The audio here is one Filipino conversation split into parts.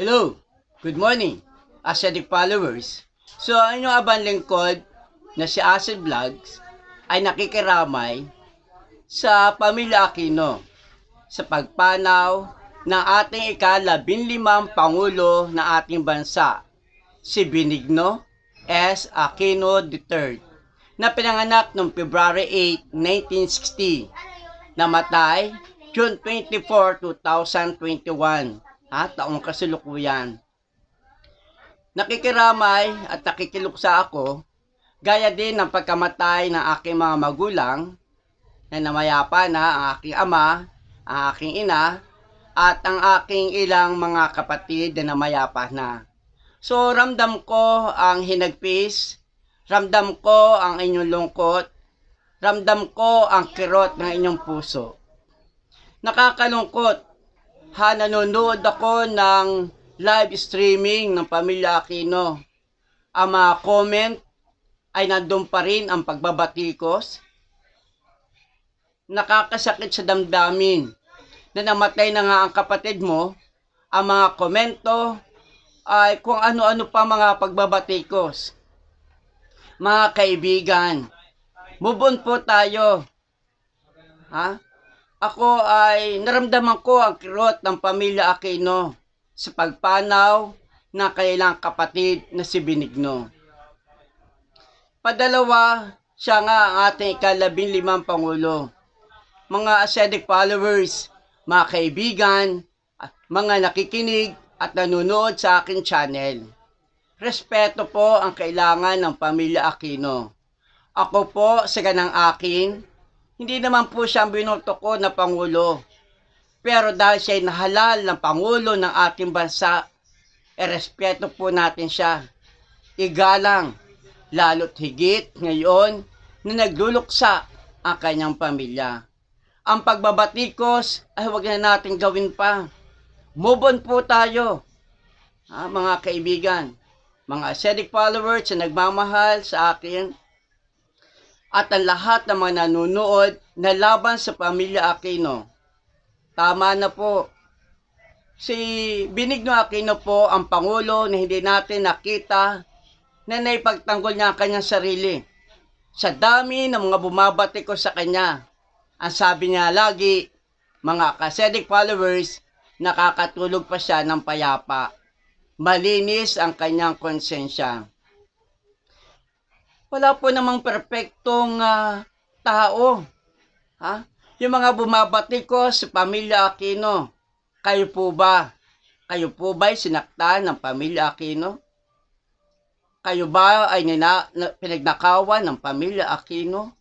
Hello, good morning, Asiatic followers. So, ano ang inyong abang lingkod na si Asid Vlogs ay nakikiramay sa pamilya Aquino sa pagpanaw ng ating ikalabing limang Pangulo ng ating bansa, si Benigno S. Aquino III, na pinanganak noong February 8, 1960. Namatay June 24, 2021 at taong kasalukuyan. Nakikiramay at nakikiluksa ako gaya din ng pagkamatay ng aking mga magulang na namayapa na ang aking ama, ang aking ina, at ang aking ilang mga kapatid na namayapa na. So ramdam ko ang hinagpis, ramdam ko ang inyong lungkot, ramdam ko ang kirot ng inyong puso. Nakakalungkot ha, nanonood ako ng live streaming ng Pamilya Aquino. Ang mga comment ay nandun pa rin ang pagbabatikos. Nakakasakit sa damdamin na namatay na nga ang kapatid mo, ang mga komento ay kung ano-ano pa mga pagbabatikos. Mga kaibigan, move on po tayo. Ha? Ako ay naramdaman ko ang kirot ng pamilya Aquino sa pagpanaw na kailang kapatid na si Benigno. Padalawa, siya nga ang ating ikalabing limang Pangulo. Mga ascetic followers, mga kaibigan, at mga nakikinig at nanonood sa akin channel. Respeto po ang kailangan ng pamilya Aquino. Ako po sa ganang akin hindi naman po siya ang binulto ko na Pangulo. Pero dahil siya ay nahalal ng Pangulo ng ating bansa, e respeto po natin siya. Igalang, lalo't higit ngayon na nagluluksa ang kanyang pamilya. Ang pagbabatikos ay huwag na natin gawin pa. Move on po tayo, ha, ah, mga kaibigan, mga ascetic followers na nagmamahal sa akin at ang lahat ng mga nanonood na laban sa pamilya Aquino. Tama na po. Si Binigno Aquino po ang Pangulo na hindi natin nakita na naipagtanggol niya ang kanyang sarili. Sa dami ng mga bumabati ko sa kanya, ang sabi niya lagi, mga kasedik followers, nakakatulog pa siya ng payapa. Malinis ang kanyang konsensya wala po namang perfectong uh, ah, tao. Ha? Yung mga bumabati ko sa pamilya Aquino, kayo po ba? Kayo po ba ay sinaktan ng pamilya Aquino? Kayo ba ay nina, na, pinagnakawan ng pamilya Aquino?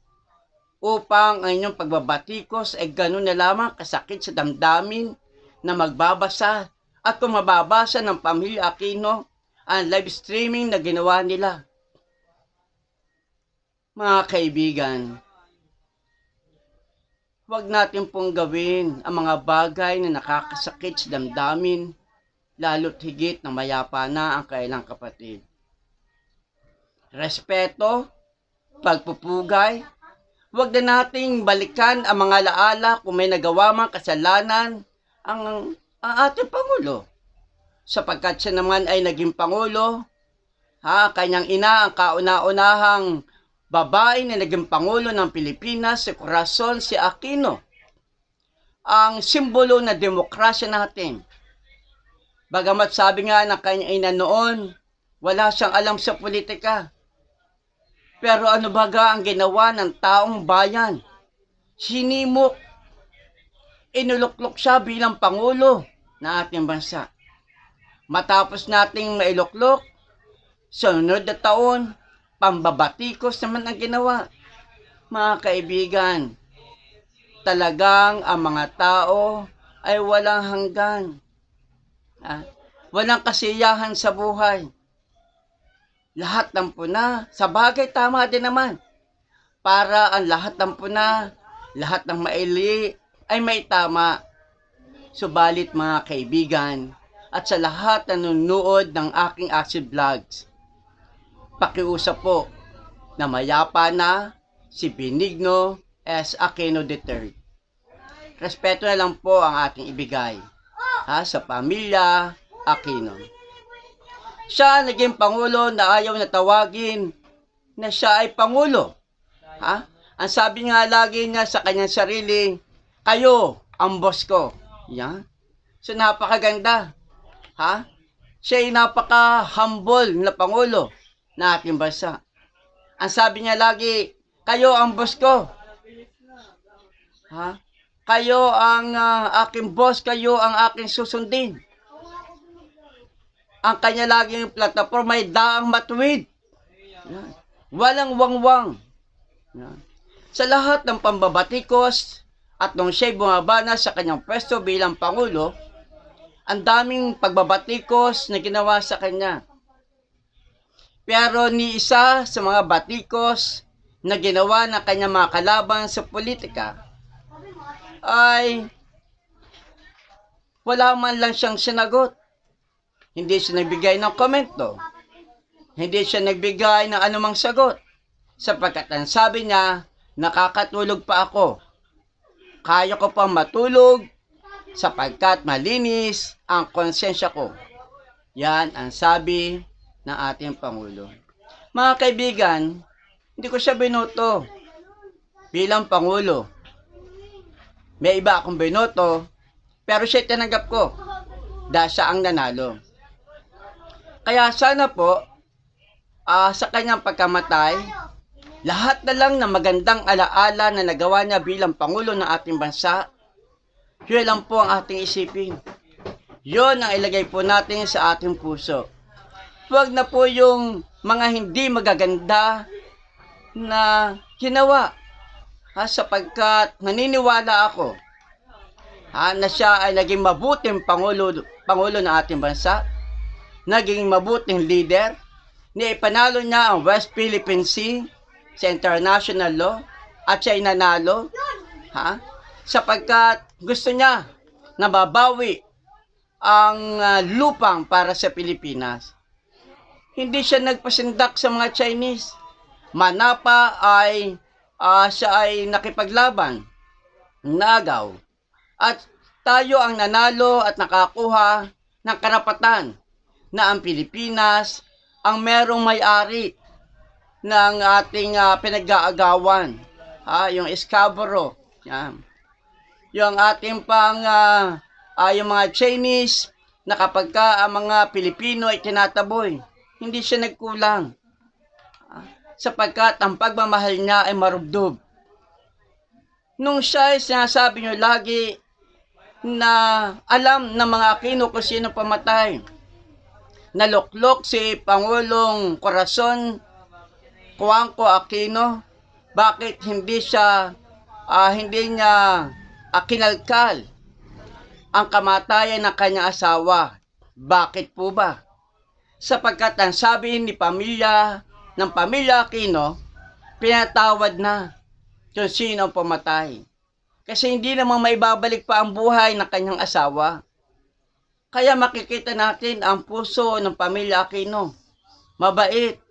Upang ang inyong pagbabatikos ay ganun na lamang kasakit sa damdamin na magbabasa at kung mababasa ng pamilya Aquino ang live streaming na ginawa nila mga kaibigan, huwag natin pong gawin ang mga bagay na nakakasakit sa damdamin, lalo't higit na mayapa na ang kailang kapatid. Respeto, pagpupugay, huwag na nating balikan ang mga laala kung may nagawa mang kasalanan ang, ang ating Pangulo. Sapagkat siya naman ay naging Pangulo, ha, kanyang ina ang kauna-unahang babae na naging Pangulo ng Pilipinas si Corazon si Aquino. Ang simbolo na demokrasya natin. Bagamat sabi nga ng kanyang ina noon, wala siyang alam sa politika. Pero ano baga ang ginawa ng taong bayan? Sinimok. Inuluklok siya bilang Pangulo na ating bansa. Matapos nating mailuklok, sunod na taon, pambabatikos naman ang ginawa. Mga kaibigan, talagang ang mga tao ay walang hanggan. Ah, walang kasiyahan sa buhay. Lahat ng puna, sa bagay tama din naman. Para ang lahat ng puna, lahat ng maili ay may tama. Subalit mga kaibigan, at sa lahat na nanonood ng aking Acid Vlogs, pakiusap po na mayapa na si Benigno S. Aquino III. Respeto na lang po ang ating ibigay ha, sa pamilya Aquino. Siya naging pangulo na ayaw na tawagin na siya ay pangulo. Ha? Ang sabi nga lagi niya sa kanyang sarili, kayo ang boss ko. Yan. So napakaganda. Ha? Siya ay napaka-humble na pangulo na ating bansa. Ang sabi niya lagi, kayo ang boss ko. Ha? Kayo ang uh, aking boss, kayo ang aking susundin. Ang kanya laging platform may daang matuwid. Walang wangwang. Yan. Sa lahat ng pambabatikos at nung siya'y bumaba na sa kanyang pwesto bilang Pangulo, ang daming pagbabatikos na ginawa sa kanya pero ni isa sa mga batikos na ginawa ng kanyang mga kalaban sa politika ay wala man lang siyang sinagot. Hindi siya nagbigay ng komento. Hindi siya nagbigay ng anumang sagot. Sapagkat ang sabi niya, nakakatulog pa ako. Kaya ko pa matulog sapagkat malinis ang konsensya ko. Yan ang sabi na ating Pangulo. Mga kaibigan, hindi ko siya binoto bilang Pangulo. May iba akong binoto, pero siya tinanggap ko dahil siya ang nanalo. Kaya sana po, uh, sa kanyang pagkamatay, lahat na lang na magandang alaala na nagawa niya bilang Pangulo ng ating bansa, yun lang po ang ating isipin. Yun ang ilagay po natin sa ating puso. Huwag na po yung mga hindi magaganda na ginawa. Ha, sapagkat naniniwala ako ha, na siya ay naging mabuting Pangulo, Pangulo ng ating bansa, naging mabuting leader, ni ipanalo niya ang West Philippine Sea sa international law at siya ay nanalo ha, sapagkat gusto niya na babawi ang uh, lupang para sa Pilipinas hindi siya nagpasindak sa mga Chinese. Manapa ay uh, siya ay nakipaglaban, nagaw. At tayo ang nanalo at nakakuha ng karapatan na ang Pilipinas ang merong may-ari ng ating uh, pinag-aagawan. Ha, ah, yung Escabro. Yan. Yung ating pang uh, uh, yung mga Chinese na kapag ang mga Pilipino ay kinataboy. Hindi siya nagkulang. Ah, sapagkat ang pagmamahal niya ay marubdob. Nung siya ay sinasabi niyo lagi na alam ng mga Aquino kung sino pamatay. Naloklok si Pangulong Corazon Kuangko Aquino. Bakit hindi siya uh, hindi niya akinalkal ah, ang kamatayan ng kanyang asawa. Bakit po ba? sapagkat ang sabi ni pamilya ng pamilya Aquino, pinatawad na kung sino ang pumatay. Kasi hindi naman maibabalik pa ang buhay ng kanyang asawa. Kaya makikita natin ang puso ng pamilya Aquino. Mabait,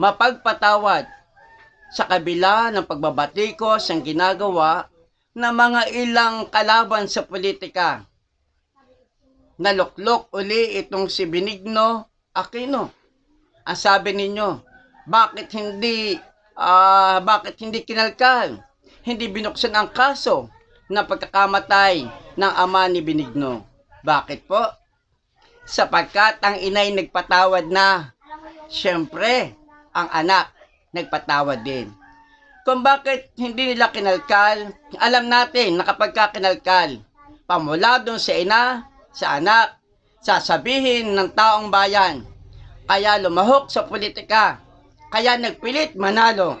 mapagpatawad sa kabila ng pagbabatikos ang ginagawa ng mga ilang kalaban sa politika. Naluklok uli itong si Benigno Aquino, ang sabi ninyo, bakit hindi uh, bakit hindi kinalkal? Hindi binuksan ang kaso ng pagkakamatay ng ama ni Binigno. Bakit po? Sapagkat ang inay nagpatawad na. syempre, ang anak nagpatawad din. Kung bakit hindi nila kinalkal, alam natin na kapag kakinalkal, pamula doon sa ina, sa anak, sasabihin ng taong bayan. Kaya lumahok sa politika. Kaya nagpilit manalo.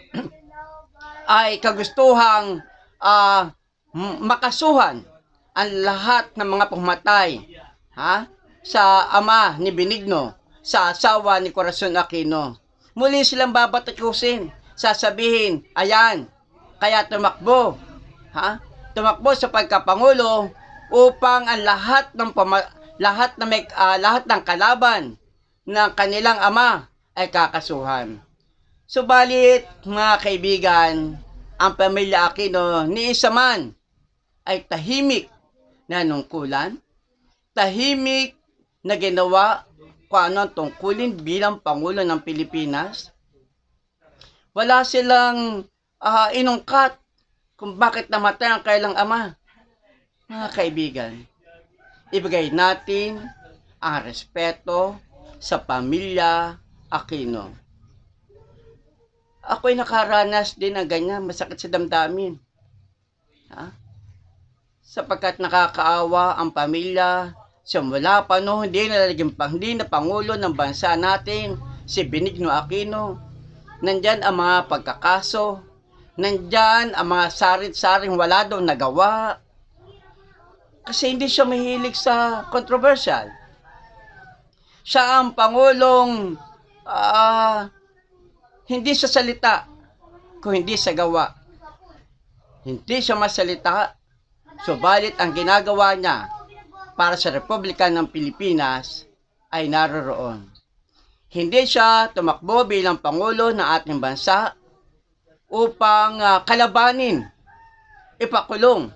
ay kagustuhang uh, makasuhan ang lahat ng mga pumatay ha? sa ama ni Benigno, sa asawa ni Corazon Aquino. Muli silang babatikusin, sasabihin, ayan, kaya tumakbo. Ha? Tumakbo sa pagkapangulo upang ang lahat ng pama- lahat na may, uh, lahat ng kalaban ng kanilang ama ay kakasuhan. Subalit, mga kaibigan, ang pamilya Aquino ni isa man ay tahimik na nungkulan, tahimik na ginawa kung ano ang tungkulin bilang Pangulo ng Pilipinas. Wala silang uh, inungkat kung bakit namatay ang kailang ama. Mga kaibigan, ibigay natin ang respeto sa pamilya Aquino. Ako'y nakaranas din ng ganyan, masakit sa damdamin. Ha? Sapagkat nakakaawa ang pamilya simula pa no, hindi na naging pang, hindi na pangulo ng bansa natin si Benigno Aquino. Nandyan ang mga pagkakaso, nandyan ang mga sarit-saring wala daw nagawa, kasi hindi siya mahilig sa controversial. Siya ang Pangulong uh, hindi sa salita, kung hindi sa gawa. Hindi siya masalita, subalit ang ginagawa niya para sa Republika ng Pilipinas ay naroroon. Hindi siya tumakbo bilang Pangulo ng ating bansa upang uh, kalabanin, ipakulong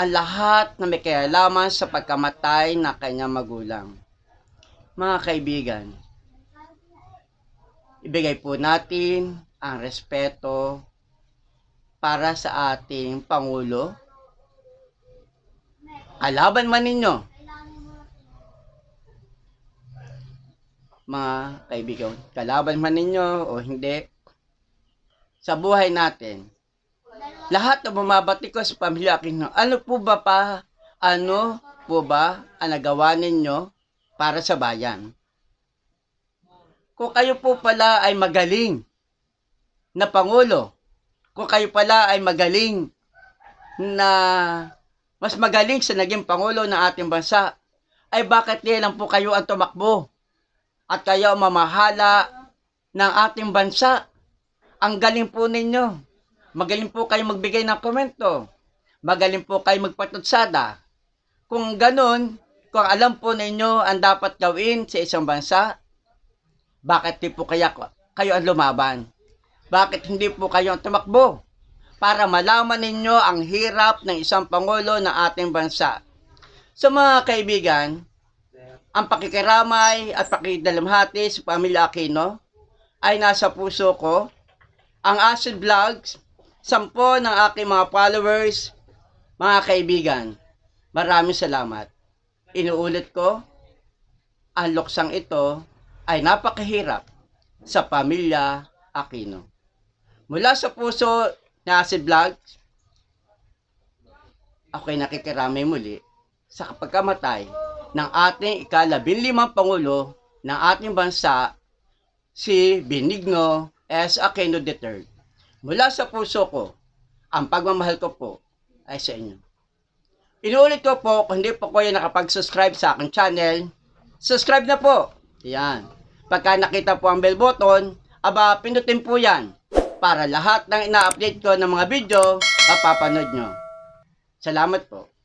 ang lahat na may kailaman sa pagkamatay na kanyang magulang. Mga kaibigan, ibigay po natin ang respeto para sa ating Pangulo. Alaban man ninyo. Mga kaibigan, kalaban man ninyo o hindi, sa buhay natin, lahat na bumabati ko sa pamilya aking no. Ano po ba pa, ano po ba ang nagawa ninyo para sa bayan? Kung kayo po pala ay magaling na Pangulo, kung kayo pala ay magaling na mas magaling sa naging Pangulo ng ating bansa, ay bakit lang po kayo ang tumakbo at kayo mamahala ng ating bansa? Ang galing po ninyo. Magaling po kayo magbigay ng komento. Magaling po kayo magpatutsada. Kung ganun, kung alam po ninyo ang dapat gawin sa isang bansa, bakit di po kaya kayo ang lumaban? Bakit hindi po kayo ang tumakbo? Para malaman ninyo ang hirap ng isang Pangulo ng ating bansa. So mga kaibigan, ang pakikiramay at pakidalamhati sa pamilya Aquino ay nasa puso ko. Ang Acid Vlogs sampo ng aking mga followers, mga kaibigan. Maraming salamat. Inuulit ko, ang loksang ito ay napakahirap sa pamilya Aquino. Mula sa puso na si Vlog, ako'y nakikiramay muli sa pagkamatay ng ating ikalabing limang Pangulo ng ating bansa, si Benigno S. Aquino III. Mula sa puso ko, ang pagmamahal ko po ay sa inyo. Inuulit ko po, kung hindi po kayo nakapag-subscribe sa aking channel, subscribe na po. Yan. Pagka nakita po ang bell button, aba, pindutin po yan para lahat ng ina-update ko ng mga video, mapapanood nyo. Salamat po.